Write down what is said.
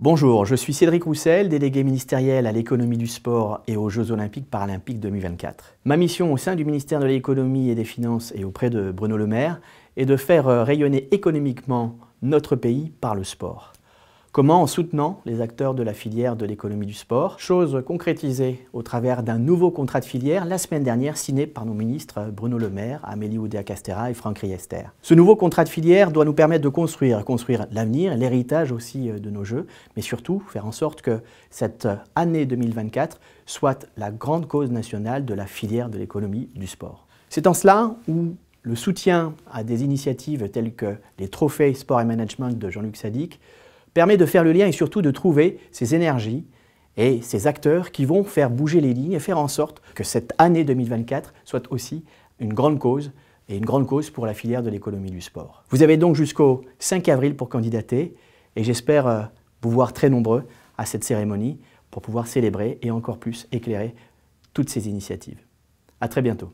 Bonjour, je suis Cédric Roussel, délégué ministériel à l'économie du sport et aux Jeux Olympiques Paralympiques 2024. Ma mission au sein du ministère de l'économie et des finances et auprès de Bruno Le Maire est de faire rayonner économiquement notre pays par le sport. Comment En soutenant les acteurs de la filière de l'économie du sport. Chose concrétisée au travers d'un nouveau contrat de filière la semaine dernière signé par nos ministres Bruno Le Maire, Amélie Oudéa-Castera et Franck Riester. Ce nouveau contrat de filière doit nous permettre de construire, construire l'avenir, l'héritage aussi euh, de nos Jeux, mais surtout faire en sorte que cette année 2024 soit la grande cause nationale de la filière de l'économie du sport. C'est en cela où le soutien à des initiatives telles que les trophées Sport et Management de Jean-Luc Sadik permet de faire le lien et surtout de trouver ces énergies et ces acteurs qui vont faire bouger les lignes et faire en sorte que cette année 2024 soit aussi une grande cause et une grande cause pour la filière de l'économie du sport. Vous avez donc jusqu'au 5 avril pour candidater et j'espère euh, vous voir très nombreux à cette cérémonie pour pouvoir célébrer et encore plus éclairer toutes ces initiatives. À très bientôt.